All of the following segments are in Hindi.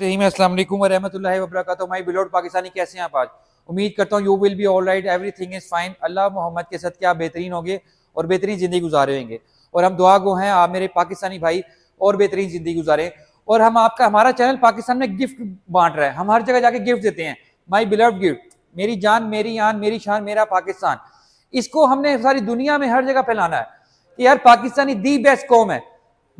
पाकिस्तानी कैसे हैं आप आज उम्मीद करता you will be all right is fine Allah Mohammad के साथ क्या बेहतरीन होंगे और बेहतरीन ज़िंदगी और हम दुआ गो हैं आप मेरे पाकिस्तानी भाई और बेहतरीन ज़िंदगी गुजारें और हम आपका हमारा चैनल पाकिस्तान में गिफ्ट बांट रहा है हम हर जगह जाके गिफ्ट देते हैं माई बिलव गिफ्ट मेरी जान मेरी आन मेरी शान मेरा पाकिस्तान इसको हमने सारी दुनिया में हर जगह फैलाना है कि यार पाकिस्तानी दी बेस्ट कौम है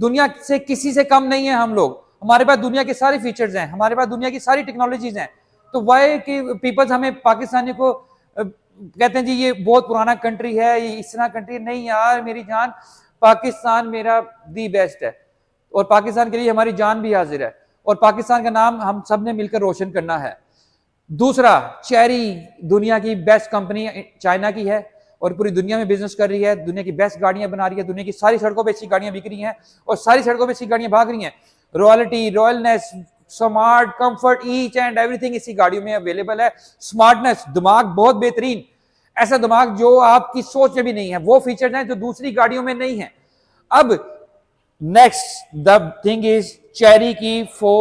दुनिया से किसी से कम नहीं है हम लोग हमारे पास दुनिया के सारे फीचर्स हैं हमारे पास दुनिया की सारी टेक्नोलॉजीज हैं तो वाई की पीपल्स हमें पाकिस्तानी को कहते हैं जी ये बहुत पुराना कंट्री है ये इस तरह कंट्री नहीं यार मेरी जान पाकिस्तान मेरा दी बेस्ट है और पाकिस्तान के लिए हमारी जान भी हाजिर है और पाकिस्तान का नाम हम सब ने मिलकर रोशन करना है दूसरा चेरी दुनिया की बेस्ट कंपनी चाइना की है और पूरी दुनिया में बिजनेस कर रही है दुनिया की बेस्ट गाड़ियां बना रही है दुनिया की सारी सड़कों पर ऐसी गाड़ियां बिक रही हैं और सारी सड़कों पर ऐसी गाड़ियां भाग रही हैं royalty royalness smart comfort each and everything इसी गाड़ियों में अवेलेबल है स्मार्टनेस दिमाग बहुत बेहतरीन ऐसा दिमाग जो आपकी सोच में भी नहीं है वो फीचर हैं जो दूसरी गाड़ियों में नहीं है अब next the thing is Chery की फो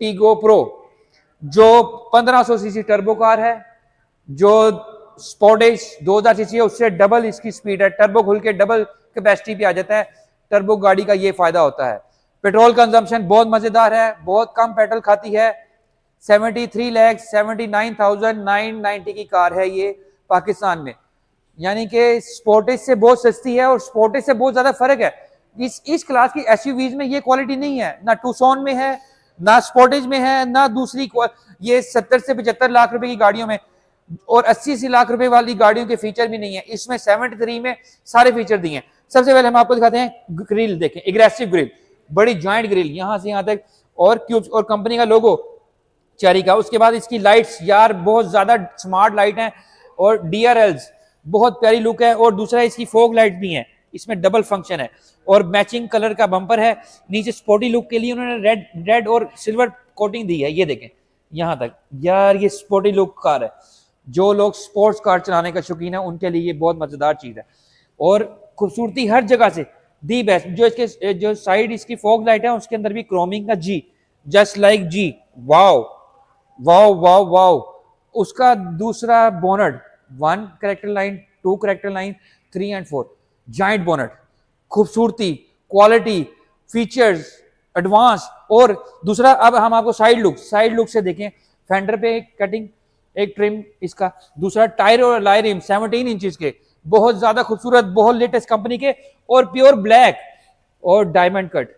टीगो प्रो जो 1500 सीसी टर्बो कार है जो स्पोर्टेज 2000 सीसी है उससे डबल इसकी स्पीड है टर्बो खुल के डबल कैपेसिटी पे आ जाता है टर्बो गाड़ी का ये फायदा होता है पेट्रोल कंजम्पशन बहुत मजेदार है बहुत कम पेट्रोल खाती है seventy three lakh seventy nine thousand nine ninety की कार है ये पाकिस्तान में यानी कि स्पोर्टेज से बहुत सस्ती है और स्पोर्टेज से बहुत ज्यादा फर्क है इस इस क्लास की एस में ये क्वालिटी नहीं है ना टूसोन में है ना स्पोर्टेज में है ना दूसरी ये सत्तर से पचहत्तर लाख रुपए की गाड़ियों में और अस्सी अस्सी लाख रुपए वाली गाड़ियों के फीचर भी नहीं है इसमें सेवेंटी थ्री में सारे फीचर दिए हैं सबसे पहले हम आपको दिखाते हैं ग्रिल देखें एग्रेसिव ग्रिल बड़ी ज्वाइंट ग्रिल यहां से यहाँ तक और क्यूब्स और कंपनी का लोगो चेरी का उसके बाद इसकी लाइट्स यार बहुत ज़्यादा स्मार्ट लाइट है और डी बहुत प्यारी लुक है और दूसरा इसकी फोक लाइट भी है इसमें डबल फंक्शन है और मैचिंग कलर का बंपर है नीचे स्पोर्टी लुक के लिए उन्होंने रेड रेड और सिल्वर कोटिंग दी है ये देखें यहाँ तक यार ये स्पोर्टी लुक कार है जो लोग स्पोर्ट्स कार चलाने का शौकीन है उनके लिए ये बहुत मज़ेदार चीज़ है और खूबसूरती हर जगह से दी बेस्ट जो इसके जो साइड इसकी फोक लाइट है उसके अंदर भी क्रोमिंग का जी जस्ट लाइक जी वाओ वाओ वाओ वाओ उसका दूसरा bonnet one character line two character line three and four joint bonnet खूबसूरती क्वालिटी फीचर्स एडवांस और दूसरा अब हम आपको साइड लुक साइड लुक से देखें फेंडर पे एक कटिंग एक ट्रिम इसका दूसरा टायर और लाइरिम 17 इंचेस के बहुत ज्यादा खूबसूरत बहुत लेटेस्ट कंपनी के और प्योर ब्लैक और डायमंड कट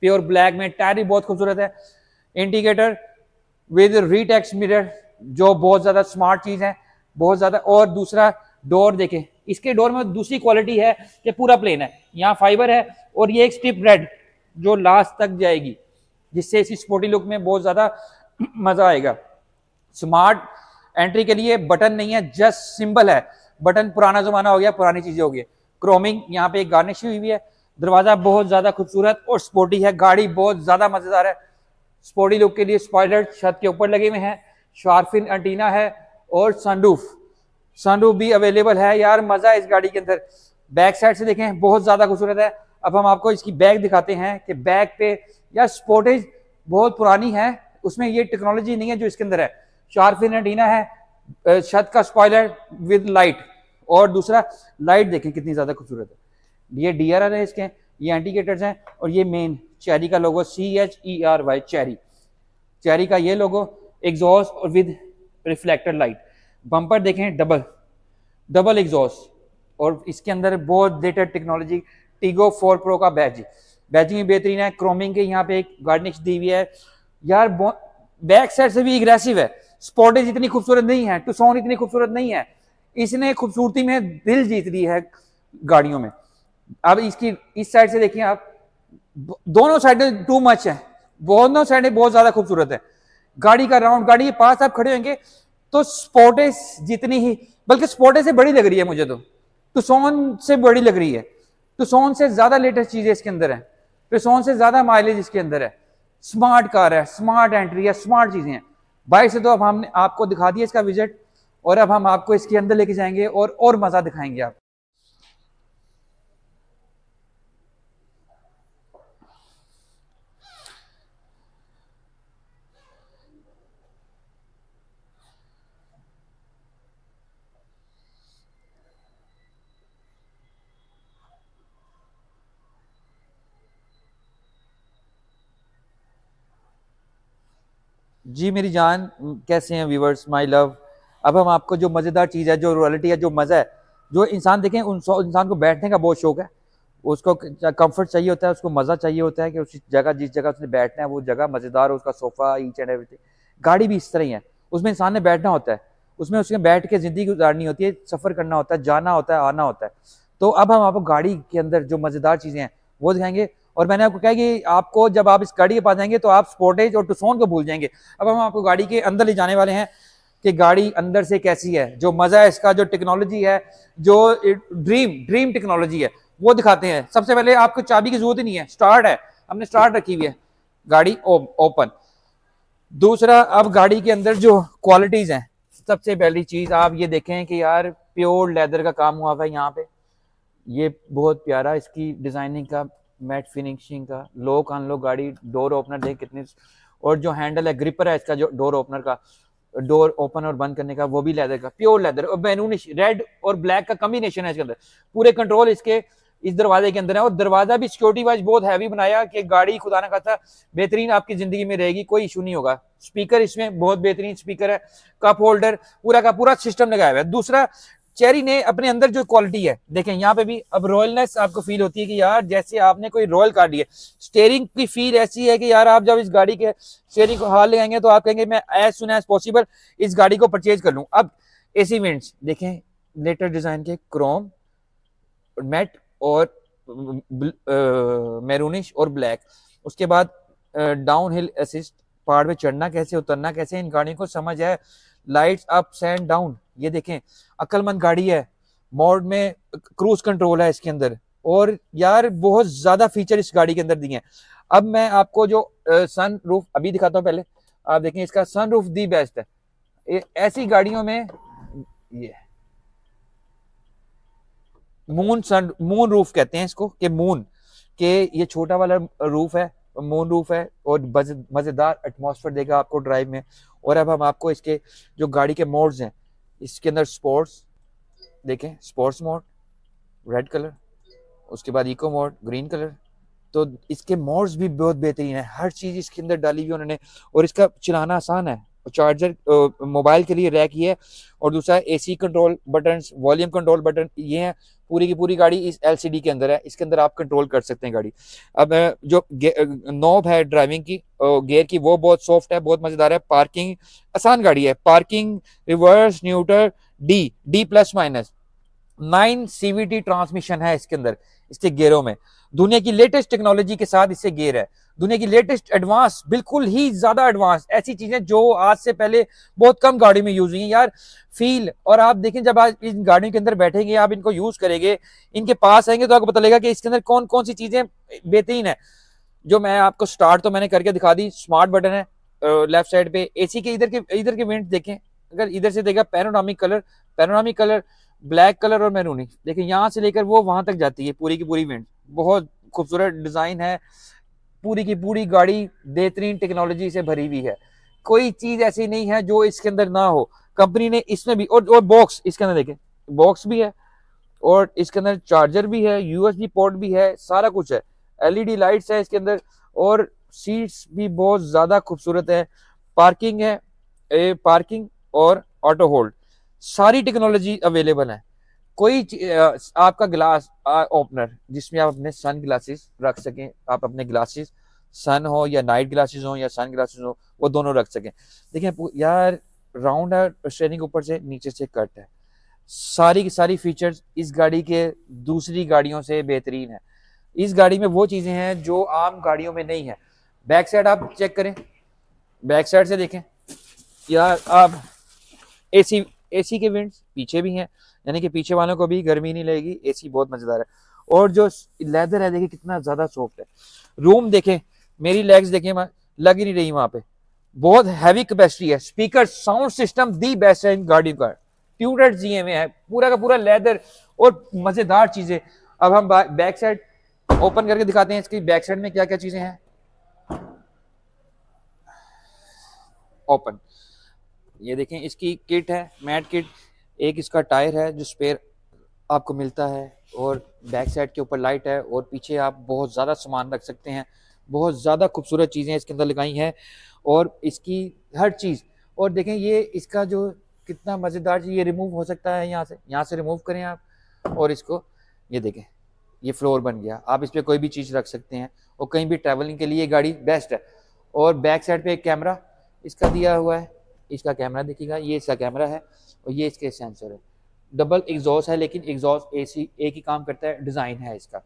प्योर ब्लैक में टायर भी बहुत खूबसूरत है इंडिकेटर विद रीटेक्स मिरर जो बहुत ज्यादा स्मार्ट चीज है बहुत ज्यादा और दूसरा डोर देखे इसके डोर में दूसरी क्वालिटी है कि पूरा प्लेन है यहाँ फाइबर है और ये एक स्टिप रेड जो लास्ट तक जाएगी जिससे इसी स्पोर्टी लुक में बहुत ज्यादा मजा आएगा स्मार्ट एंट्री के लिए बटन नहीं है जस्ट सिंबल है बटन पुराना जमाना हो गया पुरानी चीजें हो गई क्रोमिंग यहाँ पे एक गार्निश हुई हुई है दरवाजा बहुत ज्यादा खूबसूरत और स्पोर्टी है गाड़ी बहुत ज्यादा मजेदार है स्पोर्टी लुक के लिए स्पॉइलर छत के ऊपर लगे हुए हैं शार्फिन एंटीना है और सनरूफ सनरूफ भी अवेलेबल है यार मजा इस गाड़ी के अंदर बैक साइड से देखें बहुत ज्यादा खूबसूरत है अब हम आपको इसकी बैग दिखाते हैं कि बैग पे यार स्पोर्टेज बहुत पुरानी है उसमें ये टेक्नोलॉजी नहीं है जो इसके अंदर है शार्फिन एंटीना है छत का स्पॉयलर विद लाइट और दूसरा लाइट देखें कितनी ज़्यादा खूबसूरत है ये डी आर आर है इसके ये एंटीकेटर्स हैं और ये मेन चेरी का logo C H E R Y Chery Chery का ये लोगो एग्जॉस्ट और विद रिफ्लेक्टर लाइट बम्पर देखें डबल डबल एग्जॉस्ट और इसके अंदर बहुत latest technology Tiggo four pro का बैच बैचिंग भी बेहतरीन है क्रोमिंग के यहाँ पे एक गार्निश दी हुई है यार बैक साइड से भी एग्रेसिव है स्पॉटेज इतनी खूबसूरत नहीं है टूसोन इतनी खूबसूरत नहीं है इसने खूबसूरती में दिल जीत ली है गाड़ियों में अब इसकी इस साइड से देखिए आप दोनों साइड टू मच है दोनों साइडें बहुत ज्यादा खूबसूरत है गाड़ी का राउंड गाड़ी के पास आप खड़े होंगे तो स्पॉटेज जितनी ही बल्कि स्पॉटेज से बड़ी लग रही है मुझे तो टूसोन से बड़ी लग रही है टूसोन से ज्यादा लेटेस्ट चीजें इसके अंदर है टूसोन से ज्यादा माइलेज इसके अंदर है स्मार्ट कार है स्मार्ट एंट्री है स्मार्ट चीजें हैं बाइक से तो अब हमने आपको दिखा दिया इसका विजिट और अब हम आपको इसके अंदर लेके जाएंगे और और मज़ा दिखाएंगे आप जी मेरी जान कैसे हैं व्यूवर्स माय लव अब हम आपको जो मज़ेदार चीज़ है जो रियलिटी है जो मज़ा है जो इंसान देखें उन इंसान को बैठने का बहुत शौक है उसको कंफर्ट चाहिए होता है उसको मज़ा चाहिए होता है कि उस जगह जिस जगह उसने बैठना है वो जगह मज़ेदार हो उसका सोफ़ा ईच एंड एवरीथिंग गाड़ी भी इस तरह ही है उसमें इंसान ने बैठना होता है उसमें उसके बैठ के ज़िंदगी गुजारनी होती है सफ़र करना होता है जाना होता है आना होता है तो अब हम आपको गाड़ी के अंदर जो मज़ेदार चीज़ें हैं वो दिखाएंगे और मैंने आपको कहा कि आपको जब आप इस गाड़ी के पास जाएंगे तो आप स्पोर्टेज और टूसोन को भूल जाएंगे अब हम आपको गाड़ी के अंदर ले जाने वाले हैं कि गाड़ी अंदर से कैसी है जो मज़ा है इसका जो टेक्नोलॉजी है जो ड्रीम ड्रीम टेक्नोलॉजी है वो दिखाते हैं सबसे पहले आपको चाबी की जरूरत ही नहीं है स्टार्ट है हमने स्टार्ट रखी हुई है गाड़ी ओपन दूसरा अब गाड़ी के अंदर जो क्वालिटीज़ हैं सबसे पहली चीज़ आप ये देखें कि यार प्योर लेदर का काम हुआ है यहाँ पे ये बहुत प्यारा इसकी डिज़ाइनिंग का मैट फिनिशिंग का लोक अनलोक गाड़ी डोर ओपनर देख कितनी और जो हैंडल है ग्रिपर है इसका जो डोर ओपनर का डोर ओपन और बंद करने का वो भी लेदर का प्योर लेदर और मैनूनिश रेड और ब्लैक का कम्बिनेशन है इसके अंदर पूरे कंट्रोल इसके इस दरवाजे के अंदर है और दरवाजा भी सिक्योरिटी वाइज बहुत हैवी बनाया कि गाड़ी खुदा ना खाता बेहतरीन आपकी जिंदगी में रहेगी कोई इशू नहीं होगा स्पीकर इसमें बहुत बेहतरीन स्पीकर है कप होल्डर पूरा का पूरा सिस्टम लगाया हुआ है दूसरा चेरी ने अपने अंदर जो क्वालिटी है देखें यहाँ पे भी अब रॉयलनेस आपको फील होती है कि यार जैसे आपने कोई रॉयल कार ली है स्टेयरिंग की फील ऐसी है कि यार आप जब इस गाड़ी के स्टेयरिंग को हाल लगाएंगे तो आप कहेंगे मैं एज सुन एज पॉसिबल इस गाड़ी को परचेज कर लूँ अब एसी विंड्स देखें लेटेस्ट डिजाइन के क्रोम मेट और मैरूनिश और ब्लैक उसके बाद डाउन हिल असिस्ट पहाड़ में चढ़ना कैसे उतरना कैसे इन गाड़ियों को समझ है लाइट्स अप्स एंड डाउन ये देखें अक्लमंद गाड़ी है मोड में क्रूज कंट्रोल है इसके अंदर और यार बहुत ज़्यादा फीचर इस गाड़ी के अंदर दिए हैं अब मैं आपको जो सन रूफ अभी दिखाता हूँ पहले आप देखें इसका सन रूफ दी बेस्ट है ऐसी गाड़ियों में ये मून सन मून रूफ कहते हैं इसको कि मून के ये छोटा वाला रूफ है मून रूफ है और मज़ेदार एटमोसफेयर देगा आपको ड्राइव में और अब हम आपको इसके जो गाड़ी के मोड्स हैं इसके अंदर स्पोर्ट्स देखें स्पोर्ट्स मोड रेड कलर उसके बाद इको मोड ग्रीन कलर तो इसके मोड्स भी बहुत बेहतरीन है हर चीज़ इसके अंदर डाली हुई उन्होंने और इसका चलाना आसान है चार्जर मोबाइल के लिए रैक ही है और दूसरा AC control button volume control button ये हैं पूरी की पूरी गाड़ी इस एलसीडी के अंदर है इसके अंदर आप कंट्रोल कर सकते हैं गाड़ी अब जो नॉब है ड्राइविंग की गेयर की वो बहुत सॉफ्ट है बहुत मज़ेदार है पार्किंग आसान गाड़ी है parking reverse neutral D D plus minus nine T transmission है इसके अंदर इसके गेयरों में दुनिया की लेटेस्ट टेक्नोलॉजी के साथ इससे गेर है दुनिया की लेटेस्ट एडवांस बिल्कुल ही ज्यादा एडवांस ऐसी चीजें जो आज से पहले बहुत कम गाड़ी में यूज हुई है यार फील और आप देखें जब आप इन गाड़ियों के अंदर बैठेंगे आप इनको यूज करेंगे इनके पास आएंगे तो आपको पता लगेगा कि इसके अंदर कौन कौन सी चीजें बेहतरीन है जो मैं आपको स्टार्ट तो मैंने करके दिखा दी स्मार्ट बटन है लेफ्ट साइड पे एसी के इधर के इधर के विंड देखें अगर इधर से देखा panoramic colour panoramic colour black colour और मैरूनी देखिए यहाँ से लेकर वो वहां तक जाती है पूरी की पूरी विंड बहुत खूबसूरत डिजाइन है पूरी की पूरी गाड़ी बेहतरीन टेक्नोलॉजी से भरी हुई है कोई चीज ऐसी नहीं है जो इसके अंदर ना हो कंपनी ने इसमें भी और और बॉक्स इसके अंदर देखें बॉक्स भी है और इसके अंदर चार्जर भी है यूएसबी पोर्ट भी है सारा कुछ है एलईडी लाइट्स e है इसके अंदर और सीट्स भी बहुत ज्यादा खूबसूरत है पार्किंग है ए, पार्किंग और ऑटो होल्ड सारी टेक्नोलॉजी अवेलेबल है कोई आपका ग्लास ओपनर जिसमें आप अपने सन ग्लासेस रख सकें आप अपने ग्लासेस सन हो या नाइट ग्लासेस हो या सन ग्लासेस हो वो दोनों रख सकें देखिए यार राउंड है ऊपर से नीचे से कट है सारी की सारी फीचर्स इस गाड़ी के दूसरी गाड़ियों से बेहतरीन है इस गाड़ी में वो चीज़ें हैं जो आम गाड़ियों में नहीं है बैक साइड आप चेक करें बैक साइड से देखें यार आप एसी एसी के विंड्स पीछे भी हैं यानी कि पीछे वालों को भी गर्मी नहीं लगेगी एसी बहुत मज़ेदार है और जो लेदर है देखिए कितना ज़्यादा सॉफ्ट है रूम देखें मेरी लेग्स देखें लग ही नहीं रही वहां पे बहुत हैवी कैपेसिटी है स्पीकर साउंड सिस्टम दी बेस्ट है इन गाड़ियों का ट्यूटर दिए में है पूरा का पूरा लेदर और मज़ेदार चीज़ें अब हम बैक साइड ओपन करके दिखाते हैं इसकी बैक साइड में क्या क्या चीज़ें हैं ओपन ये देखें इसकी किट है मैट किट एक इसका टायर है जो स्पेयर आपको मिलता है और बैक साइड के ऊपर लाइट है और पीछे आप बहुत ज़्यादा सामान रख सकते हैं बहुत ज़्यादा खूबसूरत चीज़ें इसके अंदर लगाई हैं और इसकी हर चीज़ और देखें ये इसका जो कितना मज़ेदार ये रिमूव हो सकता है यहाँ से यहाँ से रिमूव करें आप और इसको ये देखें ये फ्लोर बन गया आप इस पर कोई भी चीज़ रख सकते हैं और कहीं भी ट्रैवलिंग के लिए गाड़ी बेस्ट है और बैक साइड पे एक कैमरा इसका दिया हुआ है इसका कैमरा दिखेगा ये इसका कैमरा है और ये इसके सेंसर है डबल एग्जॉस्ट है लेकिन एग्जॉस्ट ए सी एक ही काम करता है डिज़ाइन है इसका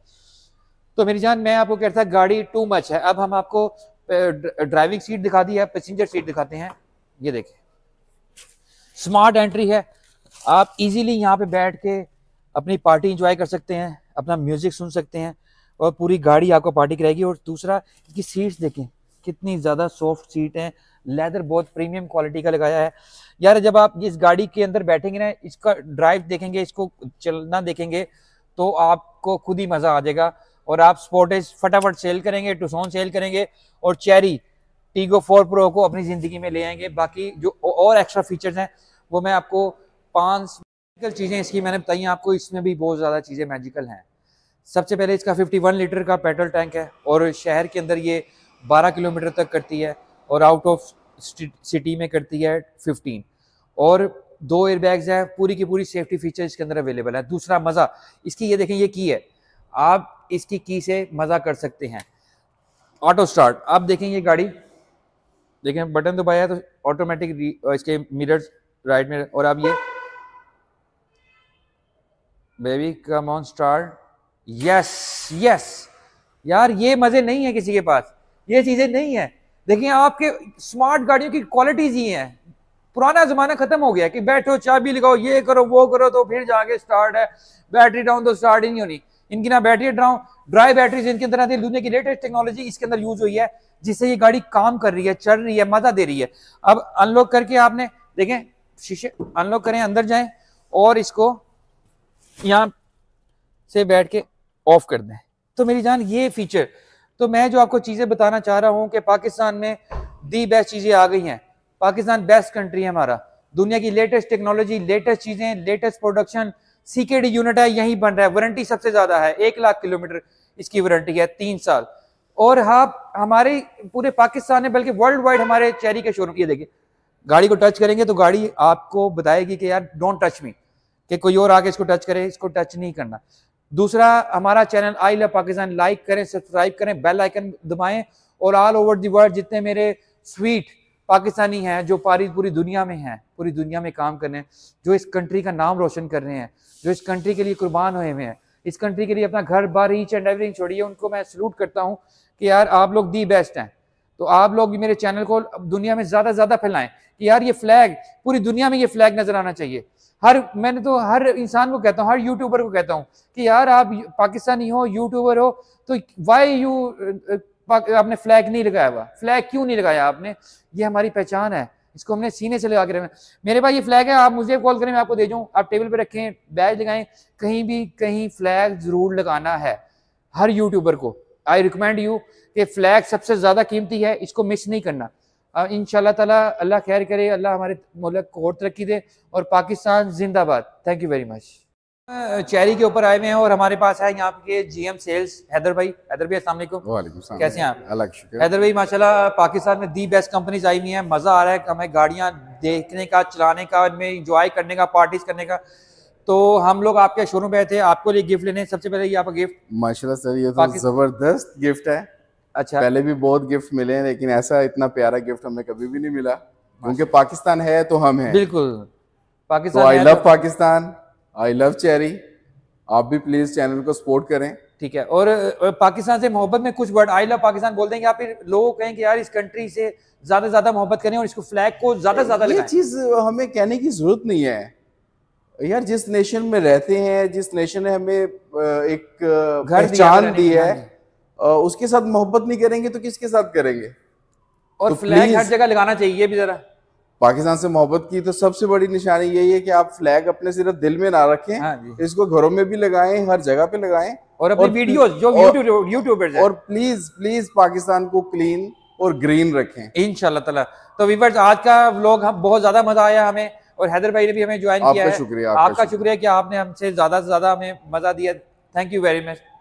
तो मेरी जान मैं आपको कहता था गाड़ी टू मच है अब हम आपको ड्राइविंग सीट दिखा दी है पैसेंजर सीट दिखाते हैं ये देखिए स्मार्ट एंट्री है आप इजीली यहाँ पे बैठ के अपनी पार्टी इंजॉय कर सकते हैं अपना म्यूजिक सुन सकते हैं और पूरी गाड़ी आपको पार्टी कराएगी और दूसरा इसकी सीट्स देखें कितनी ज़्यादा सॉफ्ट सीट हैं लेदर बहुत प्रीमियम क्वालिटी का लगाया है यार जब आप इस गाड़ी के अंदर बैठेंगे ना इसका ड्राइव देखेंगे इसको चलना देखेंगे तो आपको खुद ही मज़ा आ जाएगा और आप स्पोर्टेज फटाफट सेल करेंगे टूसोन सेल करेंगे और चेरी टीगो फोर प्रो को अपनी ज़िंदगी में ले आएंगे बाकी जो और एक्स्ट्रा फीचर्स हैं वो मैं आपको पाँच चीज़ें इसकी मैंने बताई आपको इसमें भी बहुत ज़्यादा चीज़ें मैजिकल हैं सबसे पहले इसका 51 लीटर का पेट्रोल टैंक है और शहर के अंदर ये 12 किलोमीटर तक करती है और आउट ऑफ सिटी में करती है 15 और दो एयरबैग्स हैं पूरी की पूरी सेफ्टी फीचर इसके अंदर अवेलेबल है दूसरा मज़ा इसकी ये देखें ये की है आप इसकी की से मज़ा कर सकते हैं ऑटो स्टार्ट आप देखें ये गाड़ी देखें बटन दबाया तो ऑटोमेटिक इसके मिरर्स राइट में और आप ये baby come on start yes yes यार ये मज़े नहीं है किसी के पास ये चीज़ें नहीं है देखिए आपके स्मार्ट गाड़ियों की क्वालिटीज ही हैं पुराना जमाना खत्म हो गया कि बैठो चाबी लगाओ ये करो वो करो तो फिर जाके स्टार्ट है बैटरी डाउन तो स्टार्ट ही नहीं होनी इनकी ना बैटरी डाउन ड्राई बैटरी इनके अंदर आती है दुनिया की लेटेस्ट टेक्नोलॉजी इसके अंदर यूज हुई है जिससे ये गाड़ी काम कर रही है चल रही है मजा दे रही है अब अनलॉक करके आपने देखें शीशे अनलॉक करें अंदर जाए और इसको यहां से बैठ के ऑफ कर दें तो मेरी जान ये फीचर तो मैं जो आपको चीज़ें बताना चाह रहा हूँ कि पाकिस्तान में दी बेस्ट चीज़ें आ गई हैं पाकिस्तान बेस्ट कंट्री है हमारा दुनिया की लेटेस्ट टेक्नोलॉजी लेटेस्ट चीज़ें लेटेस्ट प्रोडक्शन सीकेडी यूनिट है यही बन रहा है वारंटी सबसे ज़्यादा है एक लाख किलोमीटर इसकी वारंटी है तीन साल और हाँ हमारे पूरे पाकिस्तान में बल्कि वर्ल्ड वाइड हमारे चेरी के शोरूम ये देखिए गाड़ी को टच करेंगे तो गाड़ी आपको बताएगी कि यार डोंट टच मी कि कोई और आके इसको टच करे इसको टच नहीं करना दूसरा हमारा channel I love Pakistan like करें सब्सक्राइब करें बेल आइकन दबाएं और ऑल ओवर दी वर्ल्ड जितने मेरे स्वीट पाकिस्तानी हैं जो पारी पूरी दुनिया में हैं पूरी दुनिया में काम कर रहे हैं जो इस कंट्री का नाम रोशन कर रहे हैं जो इस कंट्री के लिए कुर्बान हुए हुए हैं इस कंट्री के लिए अपना घर बार ईच एंड एवरीथिंग छोड़िए उनको मैं सल्यूट करता हूँ कि यार आप लोग दी बेस्ट हैं तो आप लोग मेरे चैनल को दुनिया में ज़्यादा से ज़्यादा फैलाएं कि यार ये फ्लैग पूरी दुनिया में ये फ्लैग नज़र आना चाहिए हर मैंने तो हर इंसान को कहता हूँ हर यूट्यूबर को कहता हूँ कि यार आप पाकिस्तानी हो यूट्यूबर हो तो वाई यू आपने फ्लैग नहीं लगाया हुआ फ्लैग क्यों नहीं लगाया आपने ये हमारी पहचान है इसको हमने सीने से लगा के रखा मेरे पास ये फ्लैग है आप मुझे कॉल करें मैं आपको दे जाऊँ आप टेबल पर रखें बैज लगाएं कहीं भी कहीं फ्लैग जरूर लगाना है हर यूट्यूबर को आई रिकमेंड यू कि फ्लैग सबसे ज़्यादा कीमती है इसको मिस नहीं करना इन ताला अल्लाह खैर करे अल्लाह हमारे मुल्क को और तरक्की दे और पाकिस्तान जिंदाबाद thank you very much Chery के ऊपर आए हुए हैं और हमारे पास है यहाँ के जीएम सेल्स हैदर भाई हैदर भाई असल कैसे हैं आप हैदर भाई माशाल्लाह पाकिस्तान में दी बेस्ट कंपनीज आई हुई हैं मज़ा आ रहा है हमें गाड़ियाँ देखने का चलाने का इनमें इंजॉय करने का पार्टीज करने का तो हम लोग आपके शोरूम पे थे आपको लिए गिफ्ट लेने सबसे पहले ये आपका गिफ्ट माशाल्लाह सर ये तो जबरदस्त गिफ्ट है अच्छा पहले भी बहुत गिफ्ट मिले हैं लेकिन ऐसा इतना प्यारा गिफ्ट हमें कभी भी नहीं मिला क्योंकि पाकिस्तान है तो हम हैं बिल्कुल पाकिस्तान आई तो लव तो- पाकिस्तान आई लव चेरी आप भी प्लीज चैनल को सपोर्ट करें ठीक है और पाकिस्तान से मोहब्बत में कुछ वर्ड आई लव पाकिस्तान बोल देंगे या फिर लोग कहें कि यार इस कंट्री से ज्यादा ज्यादा मोहब्बत करें और इसको फ्लैग को ज्यादा ज्यादा ये चीज हमें कहने की जरूरत नहीं है यार जिस नेशन में रहते हैं जिस नेशन ने हमें एक पहचान दी है उसके साथ मोहब्बत नहीं करेंगे तो किसके साथ करेंगे और तो फ्लैग हर जगह लगाना चाहिए भी जरा पाकिस्तान से मोहब्बत की तो सबसे बड़ी निशानी यही है कि आप फ्लैग अपने सिर्फ दिल में ना रखें हाँ इसको घरों में भी लगाएं हर जगह पे लगाएं और अपनी वीडियोस जो यूट्यूब पर और प्लीज प्लीज पाकिस्तान को क्लीन और ग्रीन रखें इन तला तो वीवर्स आज का व्लॉग हम बहुत ज्यादा मजा आया हमें और हैदर भाई ने भी हमें ज्वाइन किया है शुक्रिया आपका शुक्रिया कि आपने हमसे ज्यादा से ज्यादा हमें मजा दिया थैंक यू वेरी मच